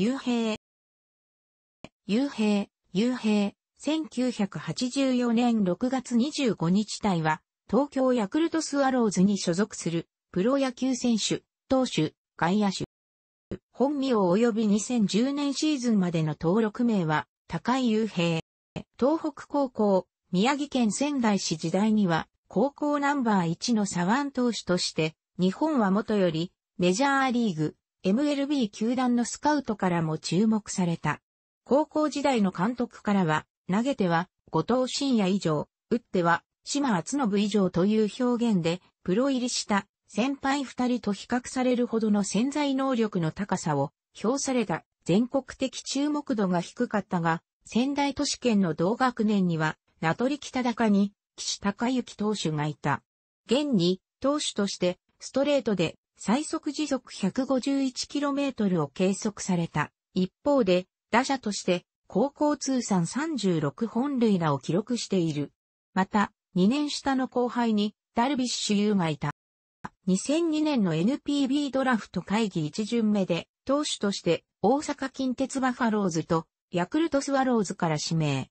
幽閉。幽閉、幽閉、1984年6月25日隊は、東京ヤクルトスワローズに所属する、プロ野球選手、投手、外野手。本名及び2010年シーズンまでの登録名は、高井幽閉。東北高校、宮城県仙台市時代には、高校ナンバー1の左腕投手として、日本はもとより、メジャーリーグ、MLB 球団のスカウトからも注目された。高校時代の監督からは、投げては、後藤信也以上、打っては、島厚信以上という表現で、プロ入りした先輩二人と比較されるほどの潜在能力の高さを評された全国的注目度が低かったが、仙台都市圏の同学年には、名取北高に、岸高之投手がいた。現に、投手として、ストレートで最速時速 151km を計測された。一方で、打者として高校通算36本塁打を記録している。また、2年下の後輩にダルビッシュ有がいた。2002年の NPB ドラフト会議1巡目で、投手として大阪近鉄バファローズとヤクルトスワローズから指名。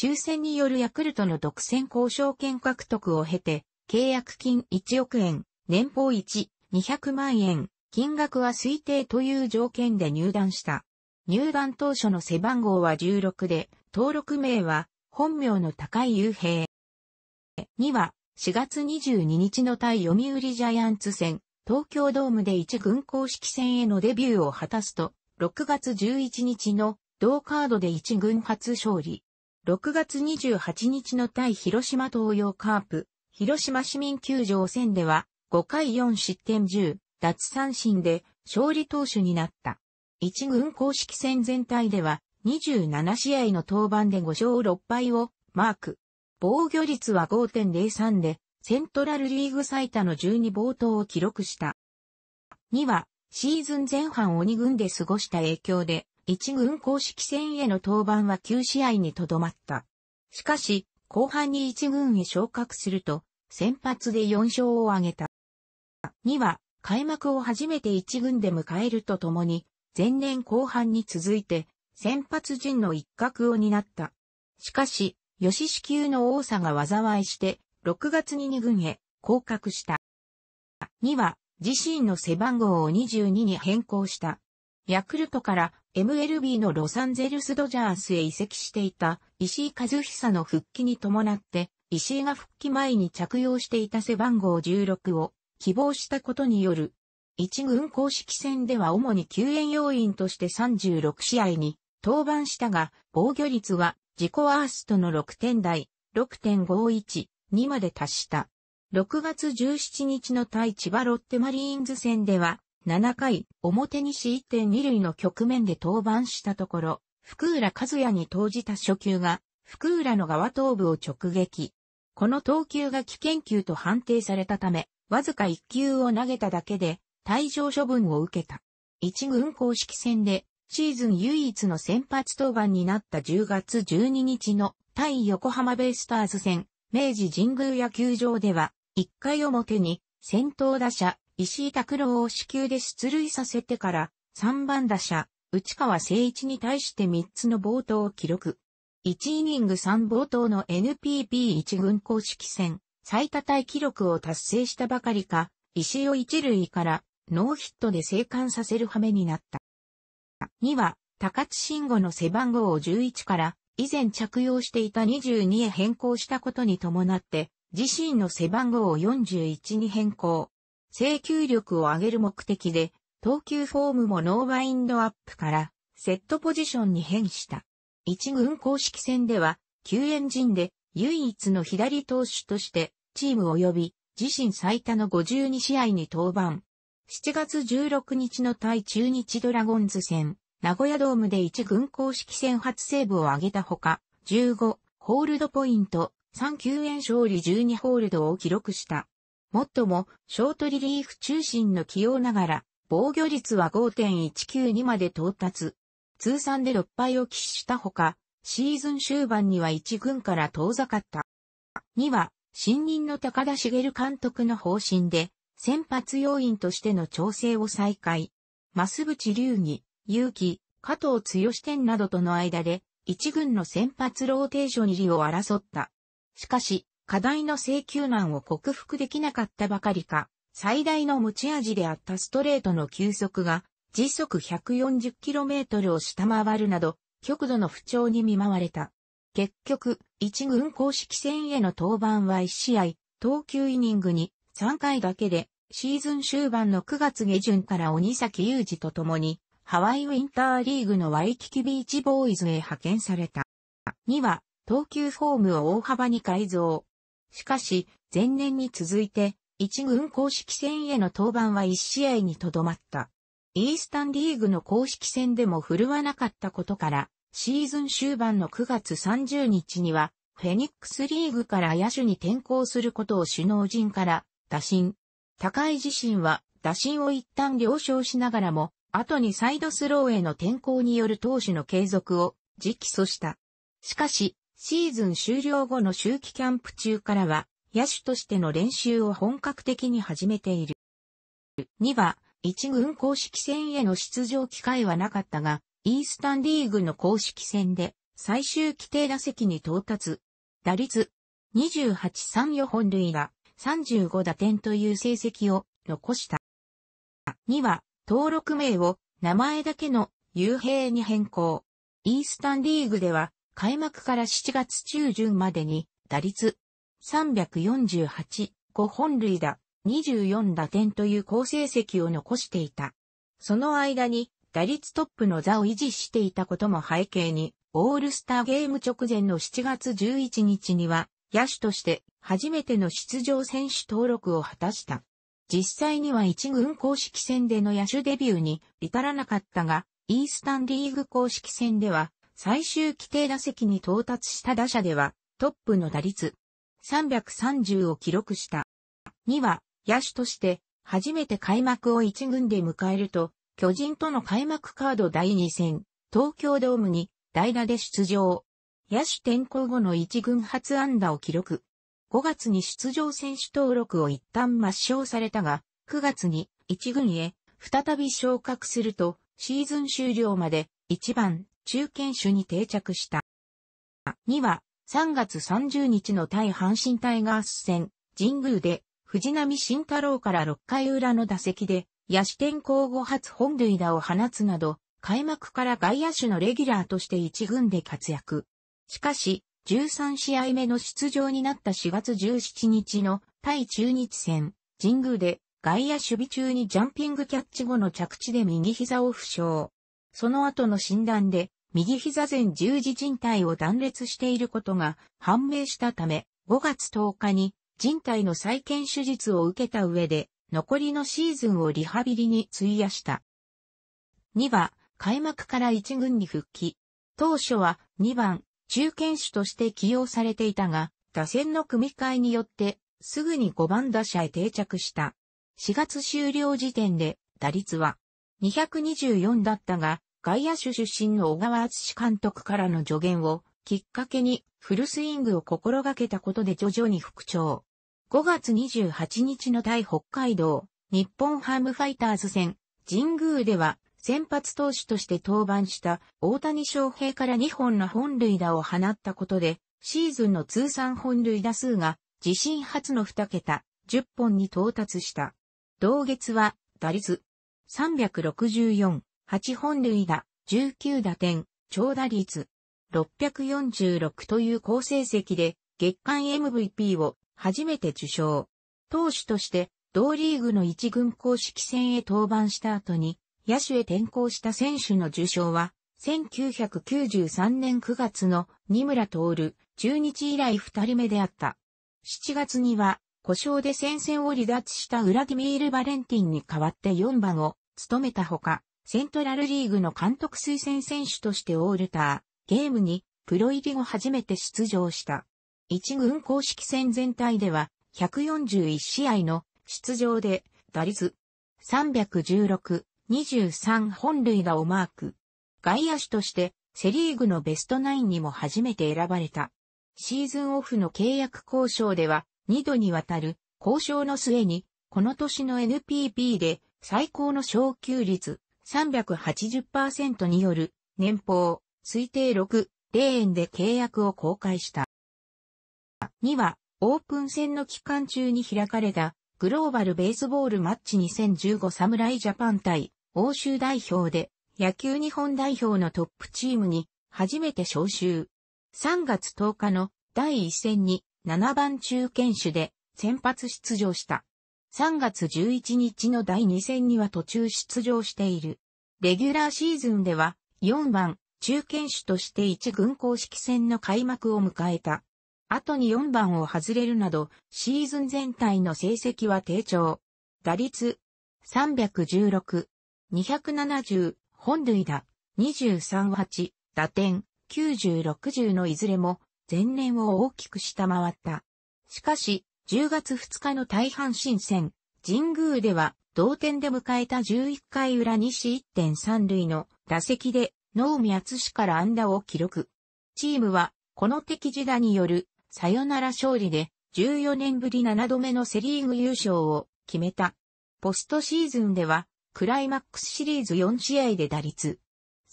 抽選によるヤクルトの独占交渉権獲得を経て、契約金1億円、年俸1、200万円、金額は推定という条件で入団した。入団当初の背番号は16で、登録名は、本名の高井雄平。2は、4月22日の対読売ジャイアンツ戦、東京ドームで1軍公式戦へのデビューを果たすと、6月11日の同カードで1軍初勝利。6月28日の対広島東洋カープ、広島市民球場戦では、5回4失点10、奪三振で勝利投手になった。一軍公式戦全体では27試合の登板で5勝6敗をマーク。防御率は5.03で、セントラルリーグ最多の12冒頭を記録した。2は、シーズン前半を軍で過ごした影響で、一軍公式戦への登板は9試合にとどまった。しかし、後半に一軍へ昇格すると、先発で4勝を挙げた。2は開幕を初めて1軍で迎えるとともに、前年後半に続いて、先発陣の一角を担った。しかし、吉子級の多さが災いして、6月に2軍へ降格した。2は、自身の背番号を22に変更した。ヤクルトから MLB のロサンゼルスドジャースへ移籍していた石井和久の復帰に伴って、石井が復帰前に着用していた背番号16を希望したことによる。一軍公式戦では主に救援要員として36試合に登板したが、防御率は自己アーストの6点台、6.51、2まで達した。6月17日の対千葉ロッテマリーンズ戦では、7回表にし1.2塁の局面で登板したところ、福浦和也に投じた初球が、福浦の側頭部を直撃。この投球が危険球と判定されたため、わずか1球を投げただけで、退場処分を受けた。1軍公式戦で、シーズン唯一の先発登板になった10月12日の対横浜ベイスターズ戦、明治神宮野球場では、1回表に先頭打者、石井拓郎を死球で出塁させてから、3番打者、内川誠一に対して3つの冒頭を記録。1イニング3冒頭の n p p 1軍公式戦、最多タイ記録を達成したばかりか、石を一塁からノーヒットで生還させる羽目になった。2は、高津慎吾の背番号を11から以前着用していた22へ変更したことに伴って、自身の背番号を41に変更。請求力を上げる目的で、投球フォームもノーバインドアップから、セットポジションに変した。一軍公式戦では、救援陣で唯一の左投手としてチーム及び自身最多の52試合に登板。7月16日の対中日ドラゴンズ戦、名古屋ドームで1軍公式戦初セーブを挙げたほか、15、ホールドポイント、3球援勝利12ホールドを記録した。もっとも、ショートリリーフ中心の起用ながら、防御率は5.192まで到達。通算で6敗を喫したほか、シーズン終盤には1軍から遠ざかった。2は、新任の高田茂監督の方針で、先発要員としての調整を再開。増渕隆義、勇気、加藤強天などとの間で、一軍の先発ローテーション入りを争った。しかし、課題の請求難を克服できなかったばかりか、最大の持ち味であったストレートの球速が、時速 140km を下回るなど、極度の不調に見舞われた。結局、一軍公式戦への登板は1試合、投球イニングに3回だけで、シーズン終盤の9月下旬から鬼崎裕二と共に、ハワイウィンターリーグのワイキキビーチボーイズへ派遣された。2は、投球フォームを大幅に改造。しかし、前年に続いて、一軍公式戦への登板は1試合にとどまった。イースタンリーグの公式戦でも振るわなかったことから、シーズン終盤の9月30日には、フェニックスリーグから野手に転向することを首脳陣から打診。高井自身は打診を一旦了承しながらも、後にサイドスローへの転向による投手の継続を直訴した。しかし、シーズン終了後の周期キャンプ中からは、野手としての練習を本格的に始めている。2は、一軍公式戦への出場機会はなかったが、イースタンリーグの公式戦で最終規定打席に到達。打率28-34本塁打35打点という成績を残した。2は登録名を名前だけの幽閉に変更。イースタンリーグでは開幕から7月中旬までに打率348、5本塁打、24打点という好成績を残していた。その間に打率トップの座を維持していたことも背景に、オールスターゲーム直前の7月11日には、野手として初めての出場選手登録を果たした。実際には一軍公式戦での野手デビューに至らなかったが、イースタンリーグ公式戦では、最終規定打席に到達した打者では、トップの打率330を記録した。には、野手として初めて開幕を一軍で迎えると、巨人との開幕カード第2戦、東京ドームに代打で出場。野手転向後の一軍初安打を記録。5月に出場選手登録を一旦抹消されたが、9月に一軍へ再び昇格すると、シーズン終了まで一番中堅手に定着した。2は3月30日の対阪神タイガース戦、神宮で藤波慎太郎から6回裏の打席で野手転向後初本塁打を放つなど、開幕から外野手のレギュラーとして一軍で活躍。しかし、13試合目の出場になった4月17日の対中日戦、神宮で外野守備中にジャンピングキャッチ後の着地で右膝を負傷。その後の診断で、右膝前十字靭帯を断裂していることが判明したため、5月10日に靭帯の再建手術を受けた上で、残りのシーズンをリハビリに費やした。2は、開幕から1軍に復帰。当初は2番、中堅手として起用されていたが、打線の組み替えによって、すぐに5番打者へ定着した。4月終了時点で、打率は224だったが、外野手出身の小川敦監督からの助言をきっかけにフルスイングを心がけたことで徐々に復調。5月28日の対北海道、日本ハムファイターズ戦、神宮では、先発投手として登板した大谷翔平から2本の本塁打を放ったことで、シーズンの通算本塁打数が自身初の2桁、10本に到達した。同月は、打率364、8本塁打、19打点、長打率646という好成績で、月間 MVP を初めて受賞。投手として、同リーグの一軍公式戦へ登板した後に、野手へ転向した選手の受賞は、1993年9月の二村徹、中日以来二人目であった。7月には、故障で戦線を離脱したウラディミール・バレンティンに代わって4番を務めたほか、セントラルリーグの監督推薦選手としてオールター、ゲームにプロ入り後初めて出場した。一軍公式戦全体では、141試合の出場で、打率316、23本塁がをマーク。外野手として、セリーグのベストナインにも初めて選ばれた。シーズンオフの契約交渉では、2度にわたる交渉の末に、この年の NPB で最高の昇給率380%による年俸推定6、0円で契約を公開した。2は、オープン戦の期間中に開かれた、グローバルベースボールマッチ2015侍ジャパン対、欧州代表で、野球日本代表のトップチームに、初めて招集。3月10日の第1戦に、7番中堅手で、先発出場した。3月11日の第2戦には途中出場している。レギュラーシーズンでは4番中堅手として1軍公式戦の開幕を迎えた。後に4番を外れるなど、シーズン全体の成績は低調。打率316、270、本塁打238、打点9060のいずれも前年を大きく下回った。しかし、10月2日の大半新戦、神宮では同点で迎えた11回裏西1.3塁の打席で能見厚氏から安打を記録。チームはこの敵時打によるサヨナラ勝利で14年ぶり7度目のセリーグ優勝を決めた。ポストシーズンではクライマックスシリーズ4試合で打率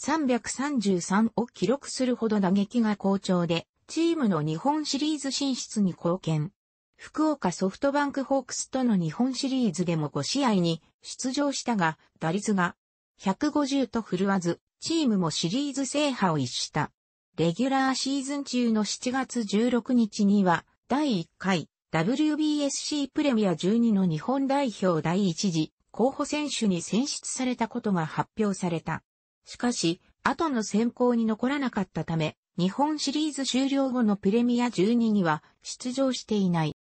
333を記録するほど打撃が好調でチームの日本シリーズ進出に貢献。福岡ソフトバンクホークスとの日本シリーズでも5試合に出場したが打率が150と振るわずチームもシリーズ制覇を逸した。レギュラーシーズン中の7月16日には、第1回 WBSC プレミア12の日本代表第1次候補選手に選出されたことが発表された。しかし、後の選考に残らなかったため、日本シリーズ終了後のプレミア12には出場していない。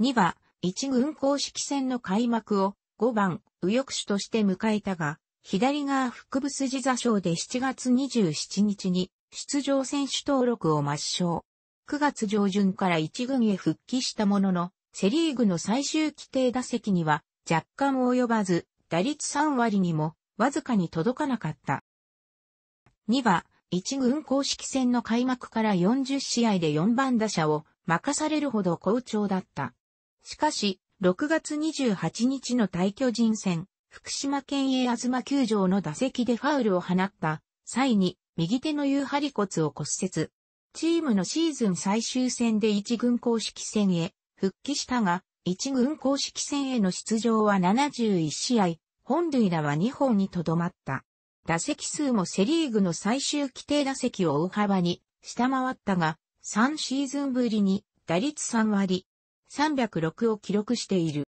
2は、一軍公式戦の開幕を5番右翼手として迎えたが、左側腹部筋座礁で7月27日に出場選手登録を抹消。9月上旬から1軍へ復帰したものの、セリーグの最終規定打席には若干及ばず、打率3割にもわずかに届かなかった。2は、1軍公式戦の開幕から40試合で4番打者を任されるほど好調だった。しかし、6月28日の対巨人戦、福島県営東球場の打席でファウルを放った際に右手の有張骨を骨折。チームのシーズン最終戦で一軍公式戦へ復帰したが、一軍公式戦への出場は71試合、本塁打は2本にとどまった。打席数もセリーグの最終規定打席を大幅に下回ったが、3シーズンぶりに打率3割、306を記録している。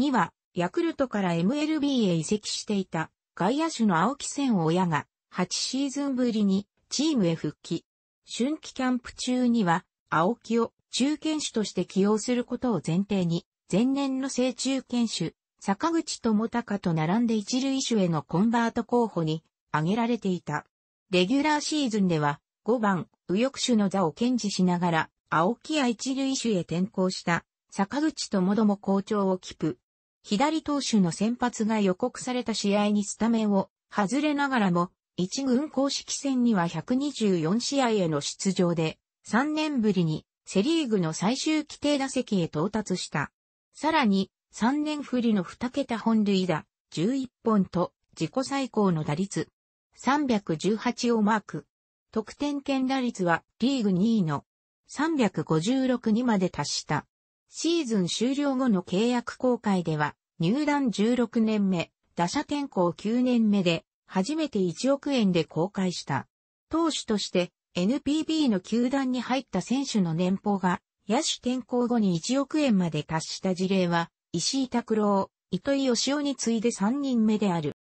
2は、ヤクルトから MLB へ移籍していた外野手の青木千親が8シーズンぶりにチームへ復帰。春季キャンプ中には、青木を中堅手として起用することを前提に、前年の正中堅手、坂口智隆と並んで一塁手へのコンバート候補に挙げられていた。レギュラーシーズンでは、5番、右翼手の座を堅持しながら、青木や一塁手へ転向した坂口智ども好調をキプ。左投手の先発が予告された試合にスタメンを外れながらも一軍公式戦には124試合への出場で、3年ぶりにセリーグの最終規定打席へ到達した。さらに、3年振りの2桁本塁打、11本と自己最高の打率、318をマーク。得点圏打率はリーグ2位の356にまで達した。シーズン終了後の契約公開では、入団16年目、打者転向9年目で、初めて1億円で公開した。投手として NPB の球団に入った選手の年俸が野手転向後に1億円まで達した事例は、石井拓郎、糸井義雄に次いで3人目である。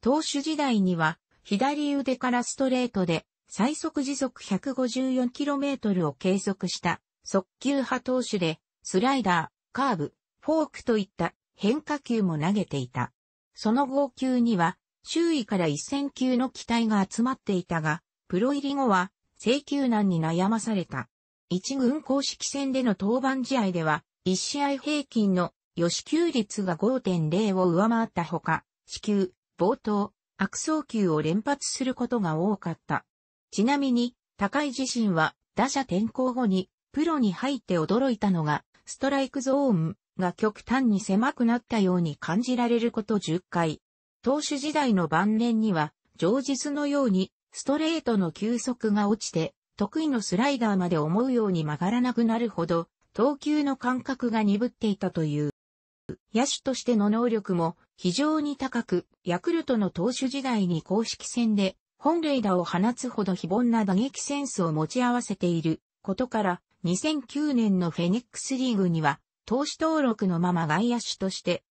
投手時代には、左腕からストレートで、最速時速 154km を計測した速球派投手で、スライダー、カーブ、フォークといった変化球も投げていた。その号球には周囲から一線級の期待が集まっていたが、プロ入り後は、請求難に悩まされた。一軍公式戦での登板試合では、一試合平均の予支給率が5.0を上回ったほか、支給、冒頭、悪送球を連発することが多かった。ちなみに、高井自身は打者転向後にプロに入って驚いたのが、ストライクゾーンが極端に狭くなったように感じられること10回、投手時代の晩年には、上日のように、ストレートの球速が落ちて、得意のスライダーまで思うように曲がらなくなるほど、投球の感覚が鈍っていたという。野手としての能力も非常に高く、ヤクルトの投手時代に公式戦で本塁打を放つほど非凡な打撃センスを持ち合わせていることから、2009年のフェニックスリーグには、投手登録のまま外野手として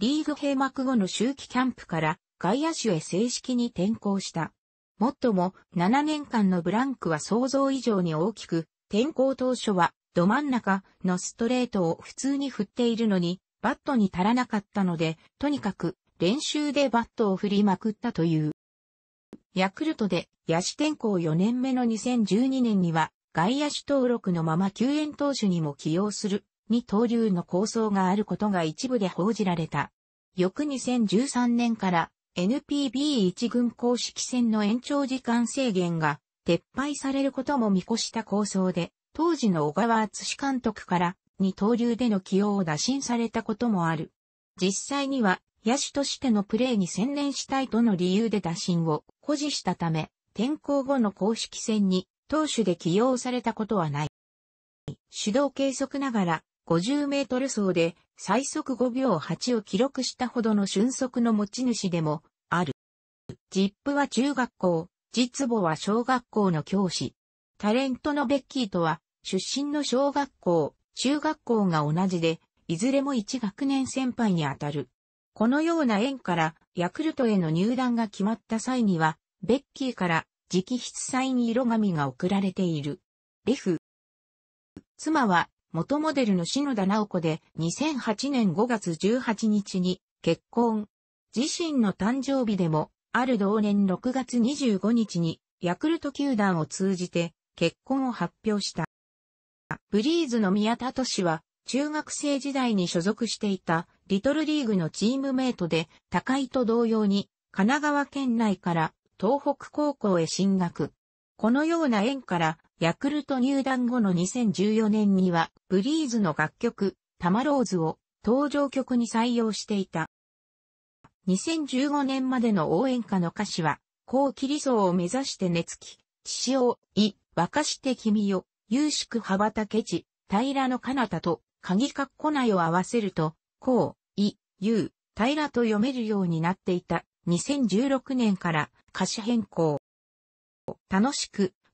リーグ閉幕後の周期キャンプから外野手へ正式に転向した。もっとも、7年間のブランクは想像以上に大きく、転向当初は、ど真ん中のストレートを普通に振っているのに、バットに足らなかったので、とにかく、練習でバットを振りまくったという。ヤクルトで、野手転向4年目の2012年には、外野手登録のまま救援投手にも起用する二刀流の構想があることが一部で報じられた。翌2013年から n p b 一軍公式戦の延長時間制限が撤廃されることも見越した構想で、当時の小川敦監督から二刀流での起用を打診されたこともある。実際には野手としてのプレーに専念したいとの理由で打診を誇示したため、転校後の公式戦に投手で起用されたことはない。主導計測ながら50メートル走で最速5秒8を記録したほどの俊足の持ち主でもある。ジップは中学校、実母は小学校の教師。タレントのベッキーとは出身の小学校、中学校が同じで、いずれも1学年先輩にあたる。このような縁からヤクルトへの入団が決まった際には、ベッキーから直筆サイン色紙が送られている。F 妻は元モデルの篠田直子で2008年5月18日に結婚。自身の誕生日でも、ある同年6月25日にヤクルト球団を通じて結婚を発表した。ブリーズの宮田敏は中学生時代に所属していたリトルリーグのチームメイトで高井と同様に神奈川県内から東北高校へ進学。このような縁からヤクルト入団後の2014年には、ブリーズの楽曲、タマローズを登場曲に採用していた。2015年までの応援歌の歌詞は、高リソ想を目指して寝つき、父を、い、沸かして君よ、優しく羽ばたけち、平の彼方と、鍵かっこないを合わせると、こう、い、ゆう、平と読めるようになっていた。2016年から歌詞変更。楽しく、